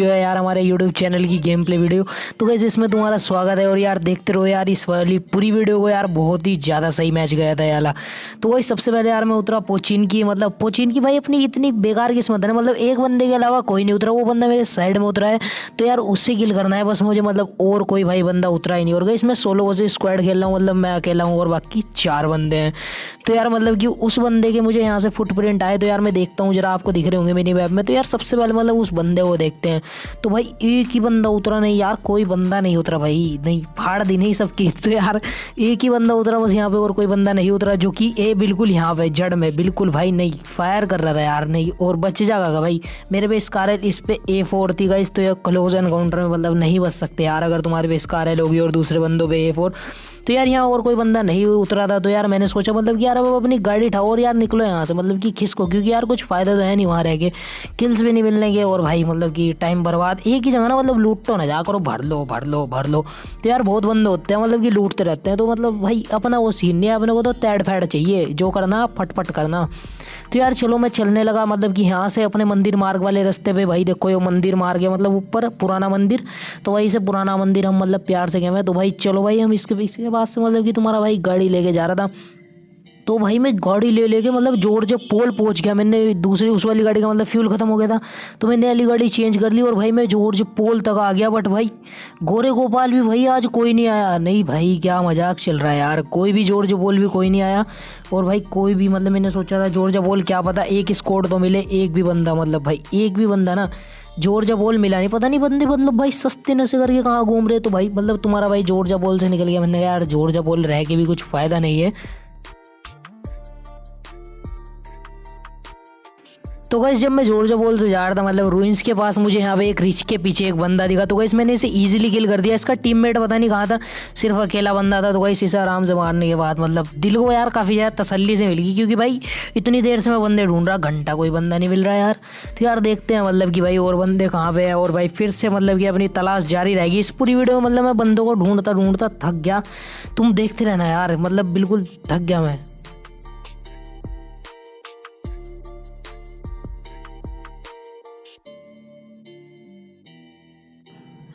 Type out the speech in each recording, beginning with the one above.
जो है यार हमारे YouTube चैनल की गेम प्ले वीडियो तो कैसे इसमें तुम्हारा स्वागत है और यार देखते रहो यार इस वाली पूरी वीडियो को यार बहुत ही ज़्यादा सही मैच गया था यार तो वही सबसे पहले यार मैं उतरा पोचिन की मतलब पोचिन की भाई अपनी इतनी बेकार किस्मत है ना मतलब एक बंदे के अलावा कोई नहीं उतरा वो बंदा मेरे साइड में उतरा है तो यार उससे किल करना है बस मुझे मतलब और कोई भाई बंदा उतरा ही नहीं और गई इसमें सोलो वजह स्क्वाड खेल रहा हूँ मतलब मैं अकेला हूँ और बाकी चार बंदे हैं तो यार मतलब कि उस बंदे के मुझे यहाँ से फुटप्रिंट आए तो यार मैं देखता हूँ जरा आपको दिख रहे होंगे मेरी मैप में तो यार सबसे पहले मतलब उस बंदे को देखते हैं तो भाई एक ही बंदा उतरा नहीं यार कोई बंदा नहीं उतरा भाई नहीं फाड़ दी नहीं सबकी तो यार एक ही बंदा उतरा बस यहाँ पे और कोई बंदा नहीं उतरा जो कि ए बिल्कुल यहाँ पे जड़ में बिल्कुल भाई नहीं फायर कर रहा था यार नहीं और बच जाएगा भाई मेरे पे स्कारल इस पर ए फोर थी गाइस तो ये क्लोज एनकाउंटर में मतलब नहीं बच सकते यार अगर तुम्हारे पे स्कारल होगी और दूसरे बंदों पर ए तो यार यहाँ और कोई बंदा नहीं उतरा था तो यार मैंने सोचा मतलब कि यार अब अपनी गाड़ी ठाओ और यार निकलो यहाँ से मतलब कि खिसको क्योंकि यार कुछ फ़ायदा तो है नहीं वहाँ रह के किल्स भी नहीं मिलने के और भाई मतलब कि टाइम टाइम बर्बाद एक ही जगह ना मतलब लूट तो ना जा करो भर लो भर लो भर लो तो यार बहुत बंदे होते हैं मतलब कि लूटते रहते हैं तो मतलब भाई अपना वो सीन नहीं है अपने को तो तैड़ फैड़ चाहिए जो करना फटफट करना तो यार चलो मैं चलने लगा मतलब कि यहाँ से अपने मंदिर मार्ग वाले रास्ते पे भाई देखो ये मंदिर मार्ग है मतलब ऊपर पुराना मंदिर तो वहीं से पुराना मंदिर हम मतलब प्यार से गए हैं तो भाई चलो भाई हम इसके पीछे बाद से मतलब कि तुम्हारा भाई गाड़ी लेके जा रहा था तो भाई मैं गाड़ी ले लेके मतलब जोर जो पोल पहुंच गया मैंने दूसरी उस वाली गाड़ी का मतलब फ्यूल ख़त्म हो गया था तो मैंने अली गाड़ी चेंज कर ली और भाई मैं जोर जो पोल तक आ गया बट भाई गोरे गोपाल भी भाई आज कोई नहीं आया नहीं भाई क्या मजाक चल रहा है यार कोई भी जोर जो पोल भी कोई नहीं आया और भाई कोई भी मतलब मैंने सोचा था जोर जो पोल क्या पता एक स्कोर तो मिले एक भी बंदा मतलब भाई एक भी बंदा ना जोरजा बॉल मिला नहीं पता नहीं बंदे मतलब भाई सस्ते नशे करके कहाँ घूम रहे तो भाई मतलब तुम्हारा भाई जोरजा बॉल से निकल गया मैंने यार जोरजा बॉल रह के भी कुछ फ़ायदा नहीं है तो गैस जब मैं जोर जोर से जा रहा था मतलब रूइंस के पास मुझे यहाँ पे एक रिच के पीछे एक बंदा दिखा तो गैस मैंने इसे ईजिली किल कर दिया इसका टीममेट पता नहीं कहाँ था सिर्फ अकेला बंदा था तो गैस इसे आराम से मारने के बाद मतलब दिल को यार काफ़ी ज़्यादा तसल्ली से मिल गई क्योंकि भाई इतनी देर से मैं बंदे ढूंढ रहा घंटा कोई बंदा नहीं मिल रहा यार तो यार देखते हैं मतलब कि भाई और बंदे कहाँ पे है और भाई फिर से मतलब कि अपनी तलाश जारी रहेगी इस पूरी वीडियो में मतलब मैं बंदों को ढूंढता ढूंढता थक गया तुम देखते रहना यार मतलब बिल्कुल थक गया मैं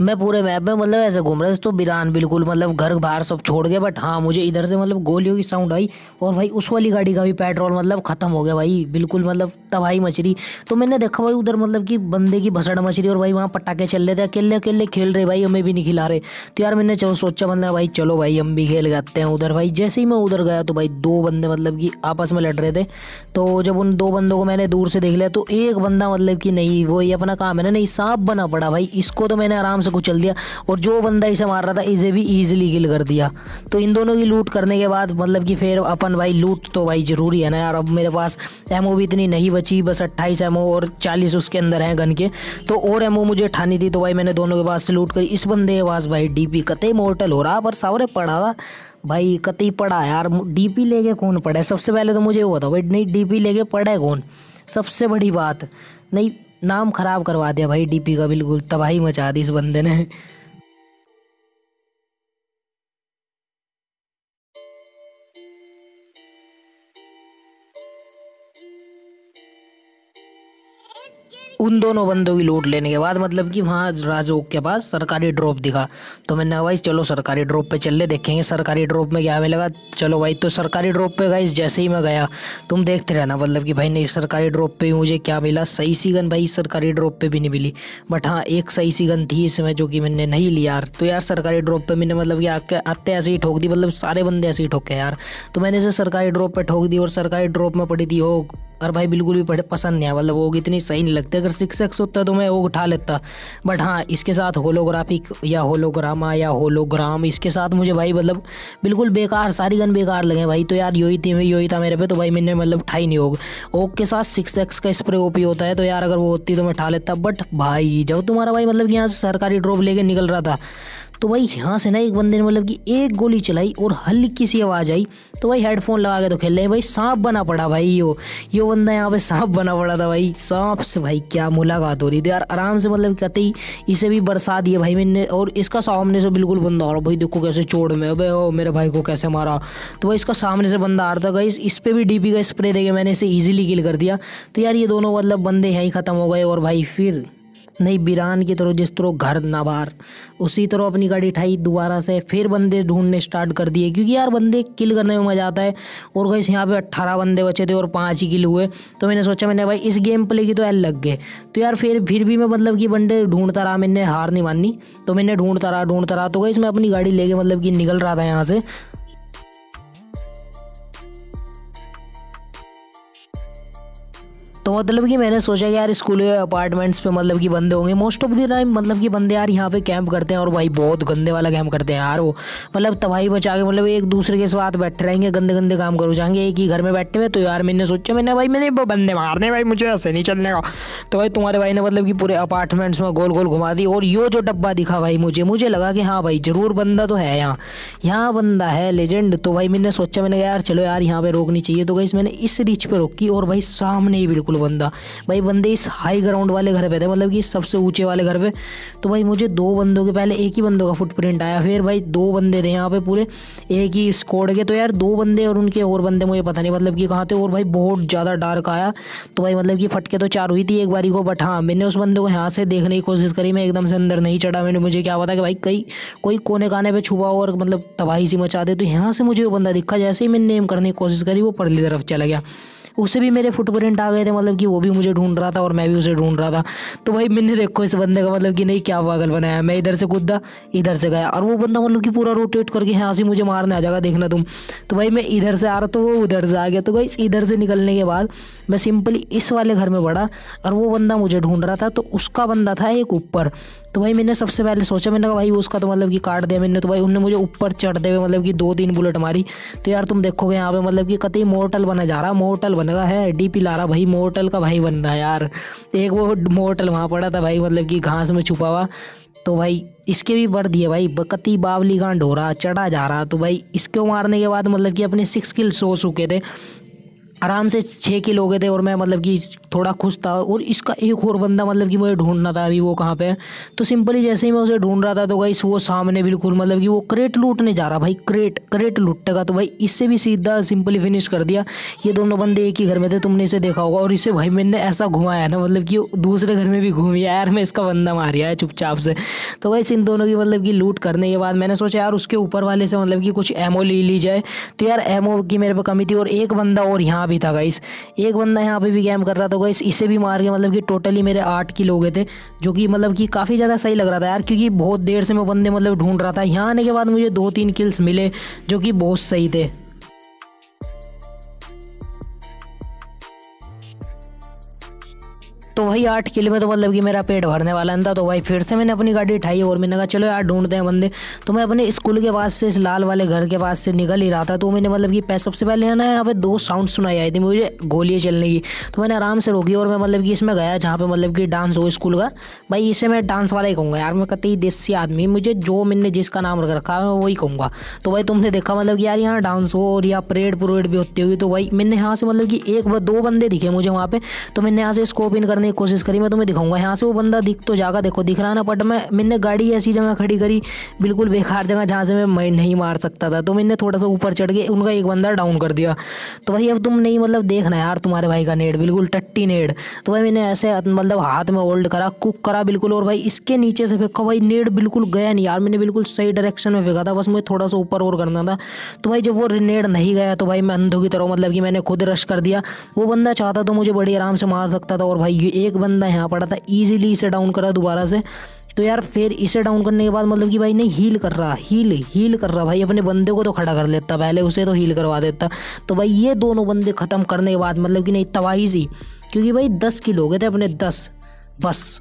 मैं पूरे मैप में मतलब ऐसे घूम रहा था तो बिरान बिल्कुल मतलब घर बाहर सब छोड़ गया बट हाँ मुझे इधर से मतलब गोलियों की साउंड आई और भाई उस वाली गाड़ी का भी पेट्रोल मतलब ख़त्म हो गया भाई बिल्कुल मतलब तबाही मचली तो मैंने देखा भाई उधर मतलब कि बंदे की भसड़ मचली और भाई वहाँ पटाखे चल रहे थे अकेले अकेले खेल रहे भाई हमें भी नहीं खिला रहे तो यार मैंने सोचा बंदा भाई चलो भाई हम भी खेल जाते हैं उधर भाई जैसे ही मैं उधर गया तो भाई दो बंदे मतलब कि आपस में लड़ रहे थे तो जब उन दो बंदों को मैंने दूर से देख लिया तो एक बंदा मतलब कि नहीं वो ये अपना काम है ना नहीं सांप बना पड़ा भाई इसको तो मैंने आराम से कुचल दिया और जो बंदा इसे मार रहा था इसे भी ईजिली किल कर दिया तो इन दोनों की लूट करने के बाद मतलब कि फिर अपन भाई लूट तो भाई ज़रूरी है ना यार अब मेरे पास एमओ भी इतनी नहीं बची बस अट्ठाईस एमओ और चालीस उसके अंदर हैं गन के तो और एमओ मुझे ठानी थी तो भाई मैंने दोनों के पास से लूट करी इस बंदे के पास भाई डीपी कतई मोर्टल हो रहा पर सावरे पढ़ा था भाई कतई पढ़ा यार डीपी लेके कौन पढ़े सबसे पहले तो मुझे वो था भाई नहीं डीपी लेके पढ़े कौन सबसे बड़ी बात नहीं नाम खराब करवा दिया भाई डीपी का बिल्कुल तबाही मचा दी इस बंदे ने उन दोनों बंदों की लूट लेने के बाद मतलब कि वहाँ राजोग के पास सरकारी ड्रॉप दिखा तो मैंने कहा भाई चलो सरकारी ड्रॉप पे चल ले देखेंगे सरकारी ड्रॉप में क्या मिलेगा चलो भाई तो सरकारी ड्रॉप पे गाइस जैसे ही मैं गया तुम देखते रहना मतलब कि भाई नहीं सरकारी ड्रॉप पे मुझे क्या मिला सही सी गन भाई सरकारी ड्रॉप पर भी नहीं मिली बट हाँ एक सही सी गन थी इसमें जो कि मैंने नहीं लिया यार तो यार सरकारी ड्रॉप पर मैंने मतलब कि आके आते ऐसे ही ठोक दी मतलब सारे बंदे ऐसे ही ठोके यार तो मैंने इसे सरकारी ड्रॉप पर ठोक दी और सरकारी ड्रॉप में पड़ी थी हो और भाई बिल्कुल भी पसंद नहीं आया मतलब वो इतनी सही नहीं लगती अगर सिक्स एक्स होता तो मैं वो उठा लेता बट हाँ इसके साथ होलोग्राफिक या होलोग्रामा या होलोग्राम इसके साथ मुझे भाई मतलब बिल्कुल बेकार सारी गन बेकार लगे भाई तो यार यही थी यही था मेरे पे तो भाई मैंने मतलब उठाई नहीं होगा ओक के साथ सिक्स एक्स का स्प्रे ओपी होता है तो यार अगर वो होती तो मैं उठा लेता बट भाई जब तुम्हारा भाई मतलब यहाँ से सरकारी ड्रॉप लेके निकल रहा था तो भाई यहाँ से ना एक बंदे ने मतलब कि एक गोली चलाई और हल्की सी आवाज़ आई तो भाई हेडफोन लगा के तो खेल रहे हैं भाई सांप बना पड़ा भाई यो ये बंदा यहाँ पे सांप बना पड़ा था भाई सांप से भाई क्या मुलाकात हो रही थी यार आराम से मतलब कहते ही इसे भी बरसा दिया भाई मैंने और इसका सामने से बिल्कुल बंदा आ रहा भाई देखो कैसे चोड़ में अबे ओ मेरे भाई को कैसे मारा तो भाई इसका सामने से बंदा आ रहा था गई इस पर भी डी का स्प्रे देखे मैंने इसे ईजिली किल कर दिया तो यार ये दोनों मतलब बंदे यहीं ख़त्म हो गए और भाई फिर नहीं बिरान की तरह जिस तरह घर ना बाहर उसी तरह अपनी गाड़ी उठाई दोबारा से फिर बंदे ढूंढने स्टार्ट कर दिए क्योंकि यार बंदे किल करने में मज़ा आता है और कहीं यहाँ पे अट्ठारह बंदे बचे थे और पाँच ही किल हुए तो मैंने सोचा मैंने भाई इस गेम प्ले की तो यार लग गए तो यार फिर फिर भी मैं मतलब कि बंदे ढूंढता रहा मैंने हार नहीं मानी तो मैंने ढूंढता रहा ढूंढता रहा तो कहीं मैं अपनी गाड़ी लेके मतलब कि निकल रहा था यहाँ से तो मतलब कि मैंने सोचा कि यार स्कूल अपार्टमेंट्स पे मतलब कि बंदे होंगे मोस्ट ऑफ द टाइम मतलब कि बंदे यार यहाँ पे कैंप करते हैं और भाई बहुत गंदे वाला कैंप करते हैं यार वो मतलब तबाही बचा के मतलब एक दूसरे के साथ बैठे रहेंगे गंदे गंदे काम करो जाएंगे एक ही घर में बैठे हुए तो यार मैंने सोचा मैंने भाई मैंने बंदे मारने भाई मुझे ऐसे नहीं चलने का तो भाई तुम्हारे भाई ने मतलब कि पूरे अपार्टमेंट्स में गोल गोल घुमा दी और यो जो डब्बा दिखा भाई मुझे मुझे लगा कि हाँ भाई ज़रूर बंदा तो है यहाँ यहाँ बंदा है लेजेंड तो भाई मैंने सोचा मैंने कहा यार चलो यार यहाँ पे रोकनी चाहिए तो गई मैंने इस रीच पे रोकी और भाई सामने ही बिल्कुल बिल्कुल बंदा भाई बंदे इस हाई ग्राउंड वाले घर पे थे मतलब कि सबसे ऊंचे वाले घर पे तो भाई मुझे दो बंदों के पहले एक ही बंदों का फुटप्रिंट आया फिर भाई दो बंदे थे यहाँ पे पूरे एक ही स्कोड के तो यार दो बंदे और उनके और बंदे मुझे पता नहीं मतलब कि कहाँ थे और भाई बहुत ज़्यादा डार्क आया तो भाई मतलब कि फटके तो चार हुई थी एक बारी को बट हाँ मैंने उस बंदे को यहाँ से देखने की कोशिश करी मैं एकदम से अंदर नहीं चढ़ा मैंने मुझे क्या पता कि भाई कई कोई कोने काने पर छुपा और मतलब तबाही सी मचा दे तो यहाँ से मुझे वो बंदा दिखा जैसे ही मैंने नेम करने की कोशिश करी वो परली तरफ चला गया उसे भी मेरे फुटप्रिंट आ गए थे मतलब कि वो भी मुझे ढूंढ रहा था और मैं भी उसे ढूंढ रहा था तो भाई मैंने देखो इस बंदे का मतलब कि नहीं क्या पागल बनाया मैं इधर से कूदा इधर से गया और वो बंदा मतलब कि पूरा रोटेट करके यहाँ से मुझे मारने आ जाएगा देखना तुम तो भाई मैं इधर से आ रहा तो वो उधर से आ गया तो भाई इधर से निकलने के बाद मैं सिंपली इस वाले घर में बढ़ा और वो बंदा मुझे ढूंढ रहा था तो उसका बंदा था एक ऊपर तो भाई मैंने सबसे पहले सोचा मैंने कहा भाई उसका तो मतलब कि काट दिया मैंने तो भाई उनने मुझे ऊपर चढ़ते हुए मतलब कि दो तीन बुलेट मारी तो यार तुम देखोगे यहाँ पे मतलब कि कतई मोर्टल बना जा रहा मोर्टल बन रहा है डी पी लारा भाई मोर्टल का भाई बन रहा है यार एक वो मोर्टल वहाँ पड़ा था भाई मतलब कि घास में छुपा हुआ तो भाई इसके भी बढ़ दिए भाई बकती बावली गांड हो रहा चढ़ा जा रहा तो भाई इसको मारने के बाद मतलब कि अपने सिक्स किल हो चुके थे आराम से छः किल हो गए थे और मैं मतलब कि थोड़ा खुश था और इसका एक और बंदा मतलब कि मुझे ढूंढना था अभी वो कहाँ पे है तो सिंपली जैसे ही मैं उसे ढूंढ रहा था तो गाइस वो सामने बिल्कुल मतलब कि वो क्रेट लूटने जा रहा भाई क्रेट क्रेट लूटेगा तो भाई इससे भी सीधा सिंपली फिनिश कर दिया ये दोनों बंदे एक ही घर में थे तुमने इसे देखा होगा और इसे भाई मैंने ऐसा घुमाया ना मतलब कि दूसरे घर में भी घूमिया यार मैं इसका बंदा मार है चुपचाप से तो गाइस इन दोनों की मतलब कि लूट करने के बाद मैंने सोचा यार उसके ऊपर वाले से मतलब कि कुछ एमओ ले ली जाए तो यार एमओ की मेरे पर कमी थी और एक बंदा और यहाँ भी था गाइस एक बंदा यहाँ पे भी गेम कर रहा था होगा इस इसे भी मार के मतलब कि टोटली मेरे आठ किल हो गए थे जो कि मतलब कि काफ़ी ज़्यादा सही लग रहा था यार क्योंकि बहुत देर से मैं बंदे मतलब ढूंढ रहा था यहाँ आने के बाद मुझे दो तीन किल्स मिले जो कि बहुत सही थे तो वही आठ किलो में तो मतलब कि मेरा पेट भरने वाला था तो भाई फिर से मैंने अपनी गाड़ी उठाई और मैंने कहा चलो यार ढूंढते हैं बंदे तो मैं अपने स्कूल के पास से इस लाल वाले घर के पास से निकल ही रहा था तो मैंने मतलब कि सबसे पहले है ना यहाँ पे दो साउंड सुनाई आई थी मुझे गोलियाँ चलने की तो मैंने आराम से रोकी और मैं मतलब कि इसमें गया जहाँ पे मतलब कि डांस हो स्कूल का भाई इसे मैं डांस वाला ही कहूँगा यार मैं कतई देसी आदमी मुझे जो मैंने जिसका नाम रख रखा मैं वही कहूँगा तो भाई तुमने देखा मतलब कि यार यहाँ डांस हो और यहाँ परेड परेड भी होती होगी तो भाई मैंने यहाँ से मतलब कि एक दो बंदे दिखे मुझे वहाँ पर तो मैंने यहाँ से स्कोप इन करने दिखाने की कोशिश करी मैं तुम्हें दिखाऊंगा यहाँ से वो बंदा दिख तो जागा देखो दिख रहा है ना बट मैं मैंने गाड़ी ऐसी जगह खड़ी करी बिल्कुल बेकार जगह जहाँ से मैं नहीं मार सकता था तो मैंने थोड़ा सा ऊपर चढ़ के उनका एक बंदा डाउन कर दिया तो भाई अब तुम नहीं मतलब देखना यार तुम्हारे भाई का नेट बिल्कुल टट्टी नेट तो भाई मैंने ऐसे मतलब हाथ में होल्ड करा कुक करा बिल्कुल और भाई इसके नीचे से फेंको भाई नेट बिल्कुल गया नहीं यार मैंने बिल्कुल सही डायरेक्शन में फेंका था बस मुझे थोड़ा सा ऊपर और करना था तो भाई जब वो नेड़ नहीं गया तो भाई मैं अंधों की तरह मतलब कि मैंने खुद रश कर दिया वो बंदा चाहता तो मुझे बड़ी आराम से मार सकता था और भाई ये एक बंदा यहाँ पड़ा था ईजिली इसे डाउन करा दोबारा से तो यार फिर इसे डाउन करने के बाद मतलब कि भाई नहीं हील कर रहा हील हील कर रहा भाई अपने बंदे को तो खड़ा कर लेता पहले उसे तो हील करवा देता तो भाई ये दोनों बंदे ख़त्म करने के बाद मतलब कि नहीं तबाही सी क्योंकि भाई दस किलो गए थे अपने दस बस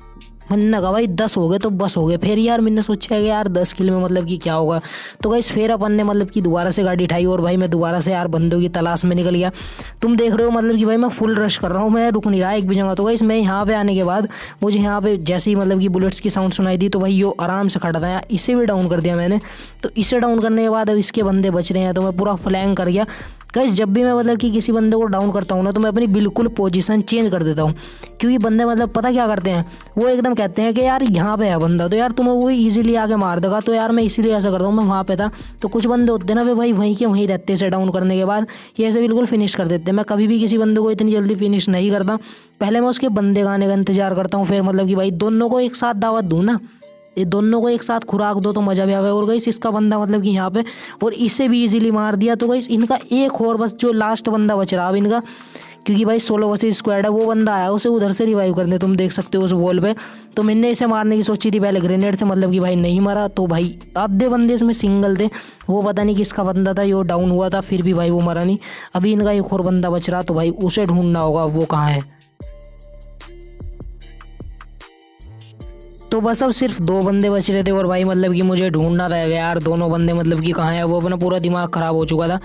मैंने कहा भाई दस हो गए तो बस हो गए फिर यार मैंने सोचा कि यार दस किलो में मतलब कि क्या होगा तो गाइस फिर अपन ने मतलब कि दोबारा से गाड़ी उठाई और भाई मैं दोबारा से यार बंदों की तलाश में निकल गया तुम देख रहे हो मतलब कि भाई मैं फुल रश कर रहा हूँ मैं रुक नहीं रहा एक भी जगह तो गाइस मैं यहाँ पर आने के बाद मुझे यहाँ पर जैसे ही मतलब कि बुलेट्स की साउंड सुनाई दी तो भाई यो आराम से खड़ा था इसे भी डाउन कर दिया मैंने तो इसे डाउन करने के बाद अब इसके बंदे बच रहे हैं तो मैं पूरा फ्लैंग कर गया गाइज जब भी मैं मतलब कि किसी बंदे को डाउन करता हूँ ना तो मैं अपनी बिल्कुल पोजीशन चेंज कर देता हूँ क्योंकि बंदे मतलब पता क्या करते हैं वो एकदम कहते हैं कि यार यहाँ पे है बंदा तो यार तुम्हें वो इजीली आके मार देगा तो यार मैं इसीलिए ऐसा करता हूँ मैं वहाँ पे था तो कुछ बंदे होते हैं ना वे भाई वहीं के वहीं रहते से डाउन करने के बाद ये ऐसे बिल्कुल फिनिश कर देते हैं मैं कभी भी किसी बंदे को इतनी जल्दी फिनिश नहीं करता पहले मैं उसके बंदे गाने का इंतजार करता हूँ फिर मतलब कि भाई दोनों को एक साथ दावत दूँ ना ये दोनों को एक साथ खुराक दो तो मज़ा भी आवे और गई इसका बंदा मतलब कि यहाँ पे और इसे भी इजीली मार दिया तो गई इनका एक और बस जो लास्ट बंदा बच रहा अब इनका क्योंकि भाई सोलो वर्सेज स्क्वाड है वो बंदा आया उसे उधर से रिवाइव करने तुम देख सकते हो उस वॉल पे तो मैंने इसे मारने की सोची थी पहले ग्रेनेड से मतलब कि भाई नहीं मारा तो भाई आधे बंदे इसमें सिंगल थे वो पता नहीं किसका बंदा था ये डाउन हुआ था फिर भी भाई वो मरा नहीं अभी इनका एक और बंदा बच रहा तो भाई उसे ढूंढना होगा वो कहाँ है तो बस अब सिर्फ दो बंदे बच रहे थे और भाई मतलब कि मुझे ढूंढना रह गया यार दोनों बंदे मतलब कि कहाँ है वो अपना पूरा दिमाग ख़राब हो चुका था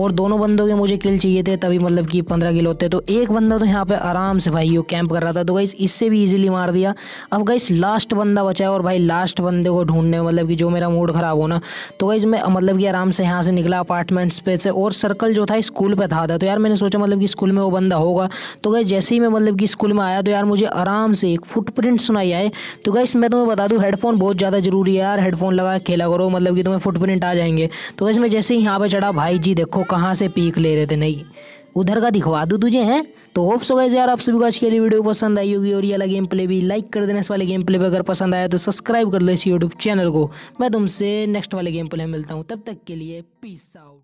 और दोनों बंदों के मुझे किल चाहिए थे तभी मतलब कि पंद्रह किल होते तो एक बंदा तो यहाँ पर आराम से भाई वो कैंप कर रहा था तो गई इससे भी ईजिली मार दिया अब गई लास्ट बंदा बचा है और भाई लास्ट बंदे को ढूंढने मतलब कि जो मेरा मूड ख़राब होना तो गई मैं मतलब कि आराम से यहाँ से निकला अपार्टमेंट्स पे से और सर्कल जो था स्कूल पर था, तो यार मैंने सोचा मतलब कि स्कूल में वो बंदा होगा तो गई जैसे ही मैं मतलब कि स्कूल में आया तो यार मुझे आराम से एक फुटप्रिंट सुनाई आए तो गई गाइस मैं तुम्हें बता दूँ हेडफोन बहुत ज़्यादा ज़रूरी है यार हेडफोन लगा खेला करो मतलब कि तुम्हें फुटप्रिंट आ जाएंगे तो इसमें जैसे ही यहाँ पर चढ़ा भाई जी देखो कहाँ से पीक ले रहे थे नहीं उधर का दिखवा दूँ तुझे हैं तो होप सो गए यार आप सभी को आज के लिए वीडियो पसंद आई होगी और ये अलग गेम प्ले भी लाइक कर देना इस वाले गेम प्ले पर अगर पसंद आया तो सब्सक्राइब कर लो इस यूट्यूब चैनल को मैं तुमसे नेक्स्ट वाले गेम प्ले मिलता हूँ तब तक के लिए पीस आउट